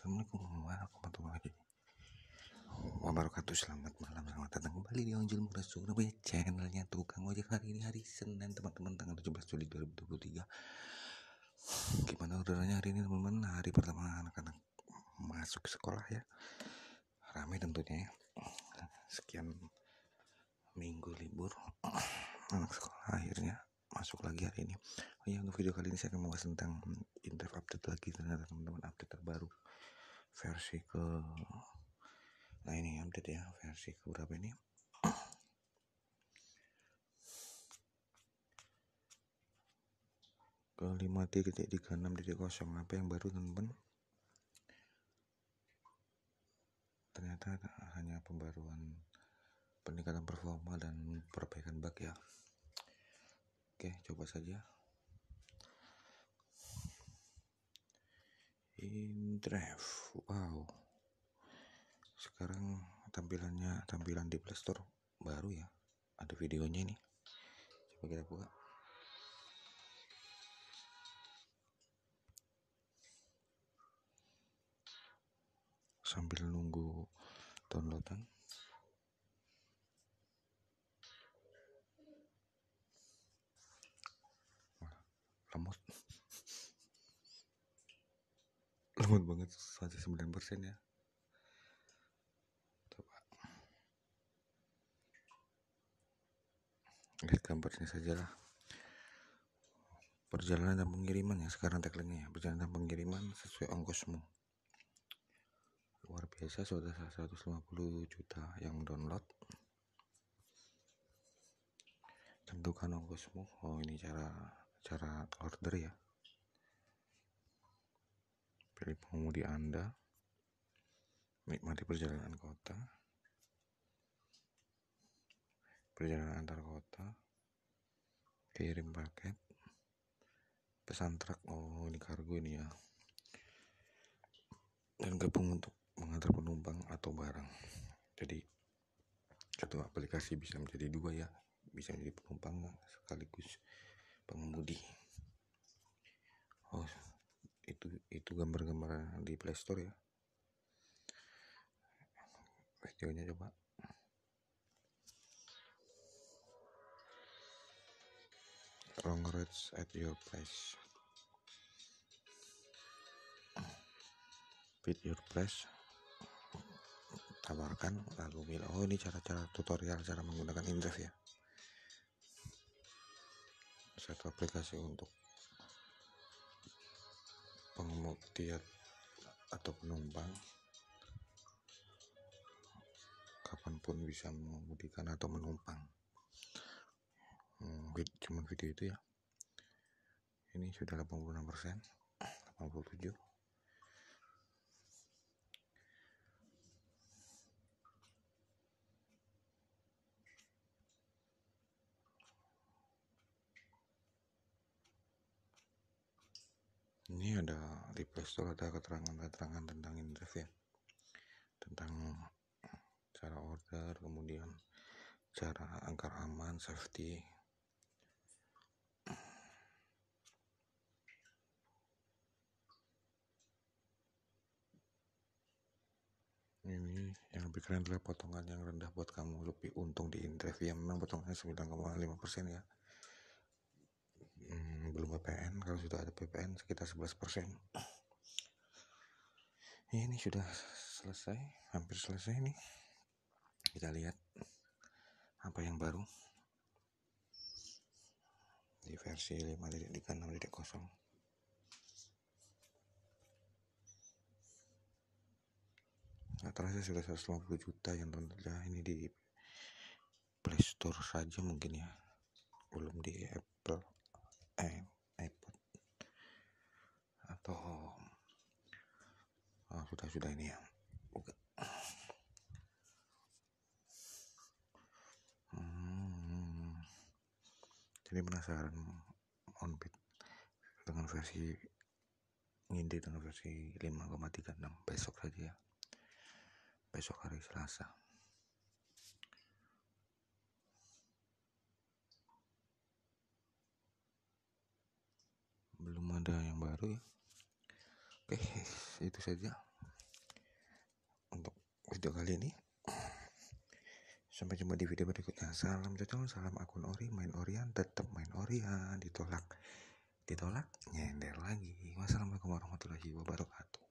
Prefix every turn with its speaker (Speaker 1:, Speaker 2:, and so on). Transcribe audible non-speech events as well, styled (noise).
Speaker 1: Assalamualaikum warahmatullahi wabarakatuh Selamat malam, selamat datang kembali di Onjil Muda Surabaya Channelnya Tukang Ojek hari ini hari Senin teman-teman tanggal 17 Juli 2023 Gimana udaranya hari ini teman-teman Hari pertama anak-anak masuk sekolah ya ramai tentunya ya Sekian minggu libur Anak sekolah akhirnya masuk lagi hari ini. Oh ya, untuk video kali ini saya akan membahas tentang interview update lagi ternyata teman-teman update terbaru versi ke nah ini update ya versi ke berapa ini (clears throat) ke kosong apa yang baru teman-teman ternyata hanya pembaruan peningkatan performa dan perbaikan bug ya oke coba saja in drive wow sekarang tampilannya tampilan di playstore baru ya ada videonya ini coba kita buka sambil nunggu downloadan lembut banget saja 9% ya coba lihat gambarnya sajalah perjalanan dan pengiriman ya sekarang tagline ya perjalanan dan pengiriman sesuai ongkosmu luar biasa sudah 150 juta yang download tentukan ongkosmu oh ini cara cara order ya Pilih pengemudi Anda. Nikmati perjalanan kota. Perjalanan antar kota. Kirim paket. Pesan truk. Oh, ini kargo ini ya. Dan gabung untuk mengantar penumpang atau barang. Jadi satu aplikasi bisa menjadi dua ya. Bisa menjadi penumpang sekaligus pengemudi. Oh, itu gambar-gambar di playstore ya videonya coba wrong words at your place fit your place tawarkan lalu bilang oh ini cara-cara tutorial cara menggunakan interface ya satu aplikasi untuk pengukti atau penumpang kapanpun bisa mengemudikan atau menumpang cuma hmm, cuman video itu ya ini sudah 86% 87 ini ada di playstore ada keterangan-keterangan tentang Indraf ya tentang cara order kemudian cara angkar aman safety ini yang lebih keren adalah potongan yang rendah buat kamu lebih untung di interest yang memang potongannya 9,5% ya belum PPN kalau sudah ada PPN sekitar 11% persen. ini sudah selesai hampir selesai nih kita lihat apa yang baru di versi 5 titik 36 titik terasa sudah 150 juta yang tentunya ini di Playstore saja mungkin ya belum di Apple eh sudah ini ya buka hmm. jadi penasaran on onbit dengan versi nginde dengan versi 5,36 besok saja ya besok hari Selasa belum ada yang baru ya oke (laughs) itu saja video kali ini sampai jumpa di video berikutnya salam cocok salam akun ori main orian tetap main orian ditolak ditolak nyender lagi wassalamualaikum warahmatullahi wabarakatuh